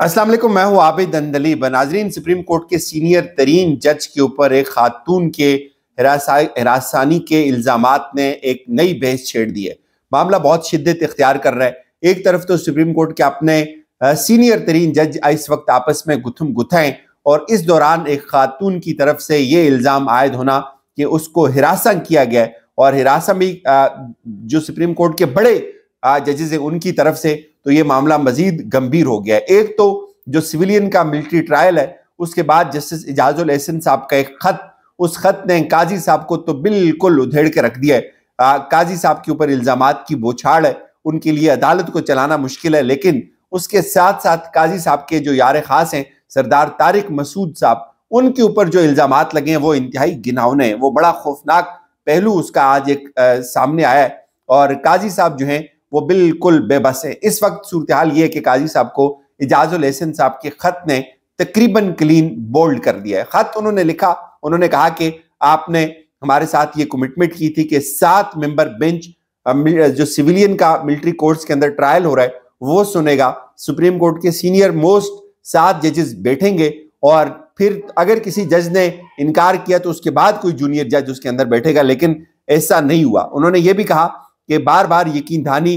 असलम मैं हूँ आबिद दंदली बनाजरीन सुप्रीम कोर्ट के सीनियर तरीन जज के ऊपर एक खातून के हरासानी के इल्ज़ाम ने एक नई बहस छेड़ दी है मामला बहुत शिद्दत इख्तियार कर रहा है एक तरफ तो सुप्रीम कोर्ट के अपने सीनियर तरीन जज इस वक्त आपस में गुथम गुथाएं और इस दौरान एक खातून की तरफ से ये इल्ज़ाम आयद होना कि उसको हिरासा किया गया और हिरासा भी जो सुप्रीम कोर्ट के बड़े जजेज़ हैं उनकी तरफ से तो ये मामला मजीद गंभीर हो गया है एक तो जो सिविलियन का मिलिट्री ट्रायल है उसके बाद जस्टिस इजाजुल एहसन साहब का एक खत उस खत ने काजी साहब को तो बिल्कुल उधेड़ के रख दिया है आ, काजी साहब के ऊपर इल्जाम की बोछाड़ है उनके लिए अदालत को चलाना मुश्किल है लेकिन उसके साथ साथ काजी साहब के जो यार खास हैं सरदार तारिक मसूद साहब उनके ऊपर जो इल्जाम लगे हैं वो इंतहाई गिनावने हैं वो बड़ा खौफनाक पहलू उसका आज एक आ, सामने आया है और काजी साहब जो हैं वो बिल्कुल बेबस है इस वक्त सूरत हाल ये है कि काजी साहब को इजाज उलहसन साहब के खत ने तकरीबन क्लीन बोल्ड कर दिया है खत उन्होंने लिखा उन्होंने कहा कि आपने हमारे साथ ये कमिटमेंट की थी कि सात मेंबर बेंच जो सिविलियन का मिलिट्री कोर्ट्स के अंदर ट्रायल हो रहा है वो सुनेगा सुप्रीम कोर्ट के सीनियर मोस्ट सात जजेस बैठेंगे और फिर अगर किसी जज ने इनकार किया तो उसके बाद कोई जूनियर जज उसके अंदर बैठेगा लेकिन ऐसा नहीं हुआ उन्होंने ये भी कहा कि बार बार यकीन दहानी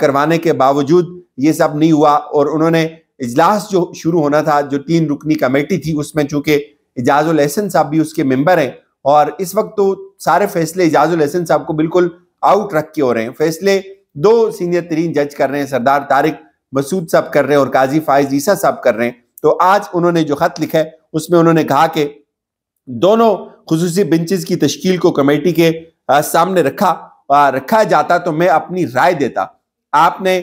करवाने के बावजूद ये सब नहीं हुआ और उन्होंने इजलास जो शुरू होना था जो तीन रुकनी कमेटी थी उसमें चूंकि एजाज उलहसन साहब भी उसके मेंबर हैं और इस वक्त तो सारे फैसले एजाज उलहसन साहब को बिल्कुल आउट रख के हो रहे हैं फैसले दो सीनियर तरीन जज कर रहे हैं सरदार तारिक मसूद साहब कर रहे हैं और काजी फायज ईसा साहब कर रहे हैं तो आज उन्होंने जो खत लिखा है उसमें उन्होंने कहा कि दोनों खसूसी बेंचेस की तश्कील को कमेटी के सामने रखा रखा जाता तो मैं अपनी राय देता आपने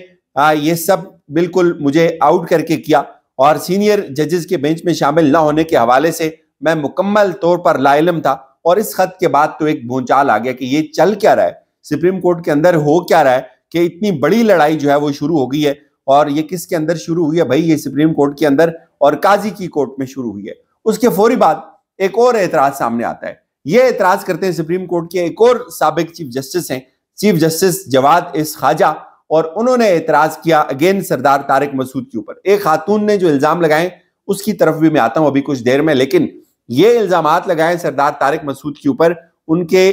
ये सब बिल्कुल मुझे आउट करके किया और सीनियर जजेस के बेंच में शामिल न होने के हवाले से मैं मुकम्मल तौर पर लाइलम था और इस खत के बाद तो एक भूचाल आ गया कि ये चल क्या रहा है सुप्रीम कोर्ट के अंदर हो क्या रहा है कि इतनी बड़ी लड़ाई जो है वो शुरू हो गई है और ये किसके अंदर शुरू हुई है भाई ये सुप्रीम कोर्ट के अंदर और काजी की कोर्ट में शुरू हुई है उसके फौरी बाद एक और एतराज सामने आता है ये एतराज करते हैं सुप्रीम कोर्ट के एक और सबक चीफ जस्टिस हैं chief justice Jawwad S Khawaja और उन्होंने एतराज किया अगेन सरदार तारिक मसूद के ऊपर एक खातून ने जो इल्जाम लगाए उसकी तरफ भी मैं आता हूं अभी कुछ देर में लेकिन ये इल्जाम लगाए सरदार तारिक मसूद के ऊपर उनके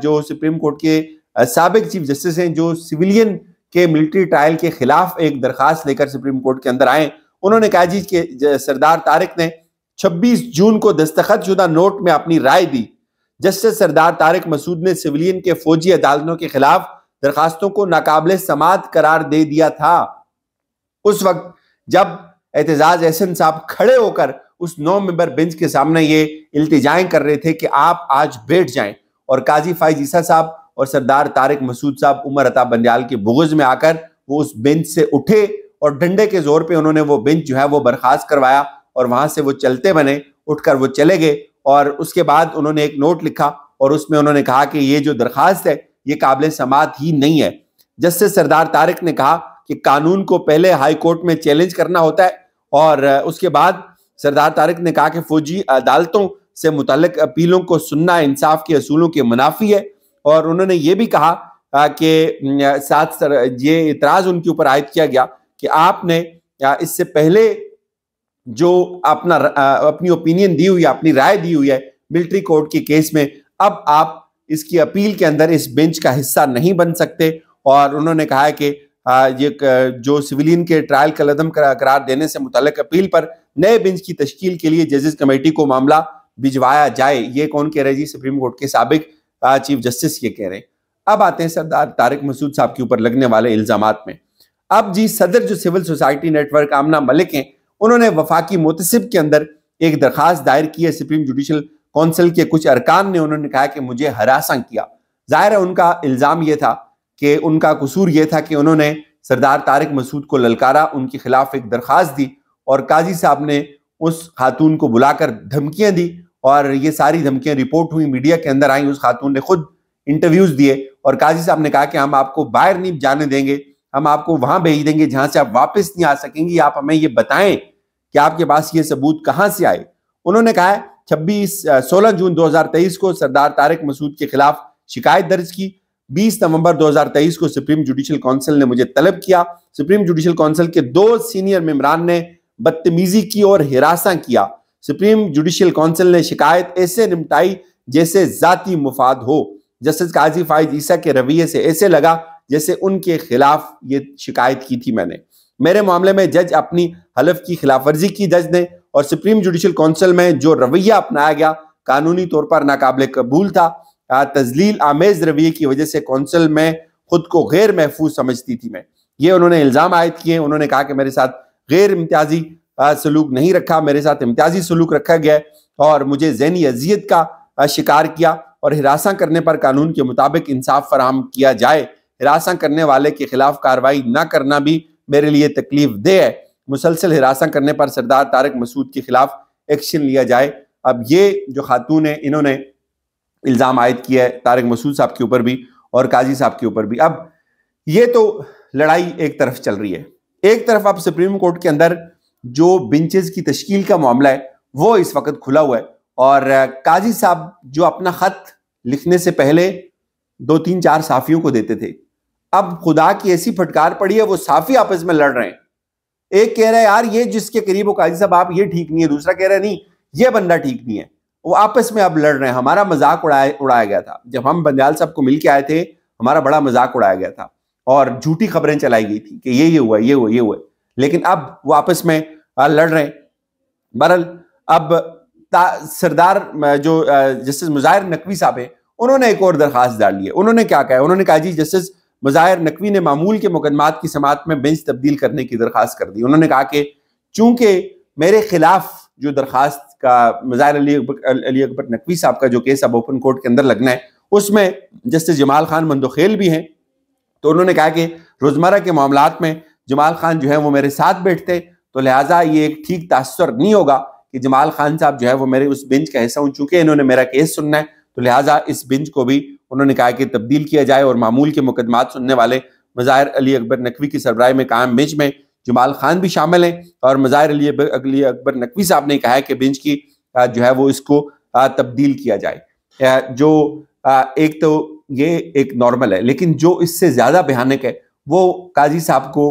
जो सुप्रीम कोर्ट के सबक चीफ जस्टिस हैं जो सिविलियन के मिलिट्री ट्रायल के खिलाफ एक दरखास्त लेकर सुप्रीम कोर्ट के अंदर आए उन्होंने कहा जी सरदार तारिक ने 26 जून को दस्तखत शुदा नोट में अपनी राय दी जस्टिस सरदार तारिक मसूद ने सिविलियन के फौजी अदालतों के खिलाफ दरखास्तों को नाकाबले समात करार दे दिया था उस वक्त जब एतजाज एहसन साहब खड़े होकर उस नौ मेंबर बेंच के सामने ये इल्तिजाएं कर रहे थे कि आप आज बैठ जाएं और काजी फाइज ईसा साहब और सरदार तारिक मसूद साहब उमर अता बंदयाल के बुगज में आकर वो उस बेंच से उठे और डंडे के जोर पे उन्होंने वो बेंच जो है वो बर्खास्त करवाया और वहां से वो चलते बने उठकर वो चले गए और उसके बाद उन्होंने एक नोट लिखा और उसमें उन्होंने कहा कि ये जो दरखास्त है ये काबिल समात ही नहीं है जस्टिस सरदार तारक ने कहा कि कानून को पहले हाई कोर्ट में चैलेंज करना होता है और उसके बाद सरदार तारक ने कहा कि फौजी अदालतों से मुतलक अपीलों को सुनना इंसाफ के असूलों के मुनाफी है और उन्होंने ये भी कहा कि साथ सर ये इतराज़ उनके ऊपर आयद किया गया कि आपने इससे पहले जो अपना अपनी ओपिनियन दी हुई है अपनी राय दी हुई है मिलिट्री कोर्ट के केस में अब आप इसकी अपील के अंदर इस बेंच का हिस्सा नहीं बन सकते और उन्होंने कहा है कि ये जो सिविलियन के ट्रायल का लदम करार देने से मुतक अपील पर नए बेंच की तश्कील के लिए जजेस कमेटी को मामला भिजवाया जाए ये कौन कह रहे जी सुप्रीम कोर्ट के सबक चीफ जस्टिस ये कह रहे हैं अब आते हैं सरदार तारिक मसूद साहब के ऊपर लगने वाले इल्जाम में अब जी सदर जो civil society network Amna Malik हैं उन्होंने वफाकी मुतसिब के अंदर एक दरखास्त दायर की है सुप्रीम जुडिशल कौंसिल के कुछ अरकान ने उन्होंने कहा कि मुझे हरासा किया जाहिर है उनका इल्ज़ाम यह था कि उनका कसूर यह था कि उन्होंने सरदार तारक मसूद को ललकारा उनके खिलाफ एक दरख्वास्त दी और काजी साहब ने उस खातून को बुलाकर धमकियां दी और ये सारी धमकियां रिपोर्ट हुई मीडिया के अंदर आई उस खातून ने खुद इंटरव्यूज दिए और काजी साहब ने कहा कि हम आपको बाहर नहीं जाने देंगे हम आपको वहां भेज देंगे जहां से आप वापस नहीं आ सकेंगी आप हमें ये बताएं कि आपके पास ये सबूत कहाँ से आए उन्होंने कहा है छब्बीस सोलह जून 2023 को सरदार तारक मसूद के खिलाफ शिकायत दर्ज की 20 नवंबर 2023 को सुप्रीम जुडिशियल काउंसिल ने मुझे तलब किया सुप्रीम जुडिशियल काउंसिल के दो सीनियर मेम्बरान ने बदतमीजी की और हिरासा किया सुप्रीम जुडिशियल काउंसिल ने शिकायत ऐसे निपटाई जैसे जाति मुफाद हो जस्टिस काजी फाइज ईसा के रवैये से ऐसे लगा जैसे उनके खिलाफ ये शिकायत की थी मैंने मेरे मामले में जज अपनी हलफ की खिलाफ वर्जी की जज ने और सुप्रीम जुडिशल काउंसिल में जो रवैया अपनाया गया कानूनी तौर पर नाकबले कबूल था तजलील आमेज रवैये की वजह से कौंसिल में खुद को गैर महफूज समझती थी मैं ये उन्होंने इल्ज़ाम आयद किए उन्होंने कहा कि मेरे साथ गैर इम्तियाजी सलूक नहीं रखा मेरे साथ इम्तियाजी सलूक रखा गया और मुझे जहनी अजियत का शिकार किया और हिरासा करने पर कानून के मुताबिक इंसाफ फराहम किया जाए हिरासा करने वाले के खिलाफ कार्रवाई न करना भी मेरे लिए तकलीफ दे है मुसलसल हिरासा करने पर सरदार तारक मसूद के खिलाफ एक्शन लिया जाए अब ये जो खातून है इन्होंने इल्ज़ाम आयद किया है तारक मसूद साहब के ऊपर भी और काजी साहब के ऊपर भी अब ये तो लड़ाई एक तरफ चल रही है एक तरफ अब सुप्रीम कोर्ट के अंदर जो बेंचेज की तश्कील का मामला है वो इस वक्त खुला हुआ है और काजी साहब जो अपना ख़त लिखने से पहले दो तीन चार साफियों को देते थे अब खुदा की ऐसी फटकार पड़ी है वो साफी आपस में लड़ रहे हैं एक कह रहा है यार ये जिसके करीब हो काजी साहब आप ये ठीक नहीं है दूसरा कह रहा है नहीं ये बंदा ठीक नहीं है वो आपस में अब लड़ रहे हैं हमारा मजाक उड़ाया उड़ाया गया था जब हम बंजाल साहब को मिल के आए थे हमारा बड़ा मजाक उड़ाया गया था और झूठी खबरें चलाई गई थी कि ये ये हुआ ये हुआ ये हुआ लेकिन अब वो आपस में लड़ रहे हैं बहरल अब सरदार जो जस्टिस मुजाहिर नकवी साहब है उन्होंने एक और दरखास्त डाल ली है उन्होंने क्या कहा उन्होंने कहा जी जस्टिस मुजाहिर नकवी ने मामूल के मुकदमात की समात में बेंच तब्दील करने की दरख्वास्त कर दी उन्होंने कहा कि चूंकि मेरे खिलाफ जो दरख्वास्त का मुजाहिर अली अकबर अली अकबर नकवी साहब का जो केस अब ओपन कोर्ट के अंदर लगना है उसमें जस्टिस जमाल खान मंदोखेल भी हैं तो उन्होंने कहा कि रोज़मर्रा के मामला में जमाल खान जो है वो मेरे साथ बैठते तो लिहाजा ये एक ठीक तासर नहीं होगा कि जमाल खान साहब जो है वो मेरे उस बेंच का हिस्सा हूँ चूंकि इन्होंने मेरा केस सुनना है तो लिहाजा इस बेंच को भी उन्होंने कहा कि तब्दील किया जाए और मामूल के मुकदमा सुनने वाले मज़ाहिर अली अकबर नकवी की सरबराही में कायम बेंच में जमाल खान भी शामिल हैं और मज़ाहिर अली अली अकबर नकवी साहब ने कहा है कि बेंच की जो है वो इसको तब्दील किया जाए जो एक तो ये एक नॉर्मल है लेकिन जो इससे ज़्यादा भयानक है वो काजी साहब को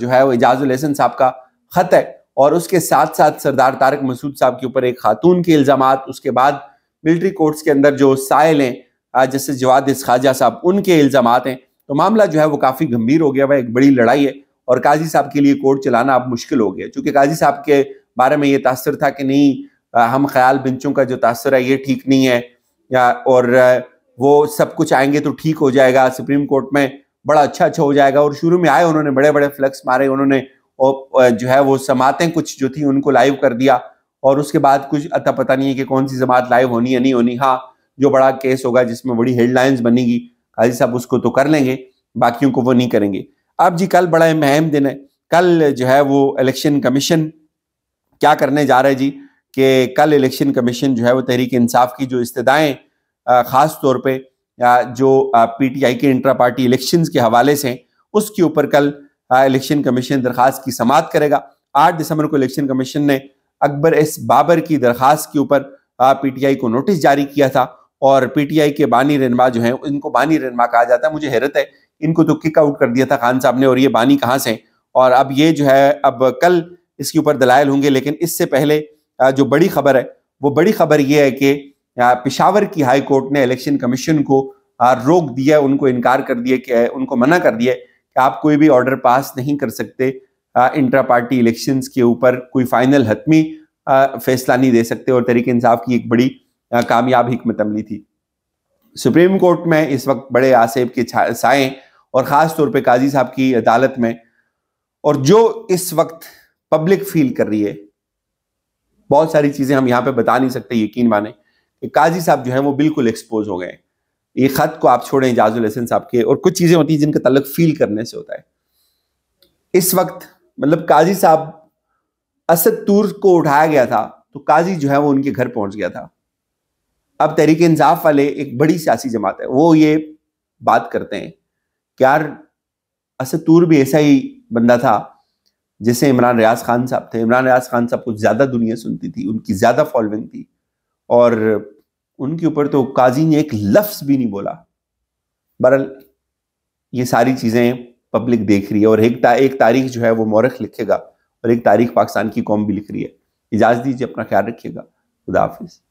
जो है वो एजाज उलहसन साहब का ख़त है और उसके साथ साथ सरदार तारक मसूद साहब के ऊपर एक खातून के इल्ज़ाम उसके बाद मिलिट्री कोर्ट्स के अंदर जो साइल हैं जस्टिस जवाद खाजा साहब उनके इल्ज़ाम हैं तो मामला जो है वो काफ़ी गंभीर हो गया वह एक बड़ी लड़ाई है और काजी साहब के लिए कोर्ट चलाना अब मुश्किल हो गया चूंकि काजी साहब के बारे में ये तासर था कि नहीं हम ख्याल बेंचों का जो तासर है ये ठीक नहीं है या और वो सब कुछ आएंगे तो ठीक हो जाएगा सुप्रीम कोर्ट में बड़ा अच्छा अच्छा हो जाएगा और शुरू में आए उन्होंने बड़े बड़े फ्लक्स मारे उन्होंने और जो है वो समातें कुछ जो थी उनको लाइव कर दिया और उसके बाद कुछ अता पता नहीं है कि कौन सी जमात लाइव होनी या नहीं होनी हाँ जो बड़ा केस होगा जिसमें बड़ी हेडलाइंस बनेगी काजी साहब उसको तो कर लेंगे बाकियों को वो नहीं करेंगे अब जी कल बड़ा अहम दिन है कल जो है वो इलेक्शन कमीशन क्या करने जा रहा है जी कि कल इलेक्शन कमीशन जो है वो तहरीक इंसाफ की जो इस्तदाएँ ख़ास तौर पर जो पी टी आई के इंट्रा पार्टी इलेक्शन के हवाले से उसके ऊपर कल इलेक्शन कमीशन दरख्वास्त की समात करेगा आठ दिसंबर को इलेक्शन कमीशन ने अकबर एस बाबर की दरख्वास्त के ऊपर पीटीआई को नोटिस जारी किया था और पीटीआई के बानी रहनमा जो है इनको बानी रहनमा कहा जाता है मुझे हैरत है इनको तो किक आउट कर दिया था खान साहब ने और ये बानी कहाँ से और अब ये जो है अब कल इसके ऊपर दलायल होंगे लेकिन इससे पहले जो बड़ी खबर है वो बड़ी खबर ये है कि पिशावर की हाई कोर्ट ने इलेक्शन कमीशन को रोक दिया उनको इनकार कर दिया कि उनको मना कर दिया कि आप कोई भी ऑर्डर पास नहीं कर सकते इंटरा पार्टी इलेक्शंस के ऊपर कोई फाइनल हतमी फैसला नहीं दे सकते और तरीके इंसाफ की एक बड़ी कामयाब हमत अमली थी सुप्रीम कोर्ट में इस वक्त बड़े आसेब के साए और ख़ास तौर पे काजी साहब की अदालत में और जो इस वक्त पब्लिक फील कर रही है बहुत सारी चीज़ें हम यहाँ पे बता नहीं सकते यकीन माने कि काजी साहब जो है वो बिल्कुल एक्सपोज हो गए ये ख़त को आप छोड़ें इजाजुल हसन साहब के और कुछ चीज़ें होती हैं जिनका तलक फील करने से होता है इस वक्त मतलब काजी साहब असद तूर को उठाया गया था तो काजी जो है वो उनके घर पहुंच गया था अब तहरीक इंसाफ वाले एक बड़ी सियासी जमात है वो ये बात करते हैं कि यार असतूर भी ऐसा ही बंदा था जैसे इमरान रियाज खान साहब थे इमरान रियाज खान साहब को ज़्यादा दुनिया सुनती थी उनकी ज़्यादा फॉलोइंग थी और उनके ऊपर तो काजी ने एक लफ्ज़ भी नहीं बोला बहरल ये सारी चीज़ें पब्लिक देख रही है और एक, ता, एक तारीख जो है वो मौरख लिखेगा और एक तारीख पाकिस्तान की कौम भी लिख रही है इजाज़त दीजिए अपना ख्याल रखिएगा खुदा हाफिज़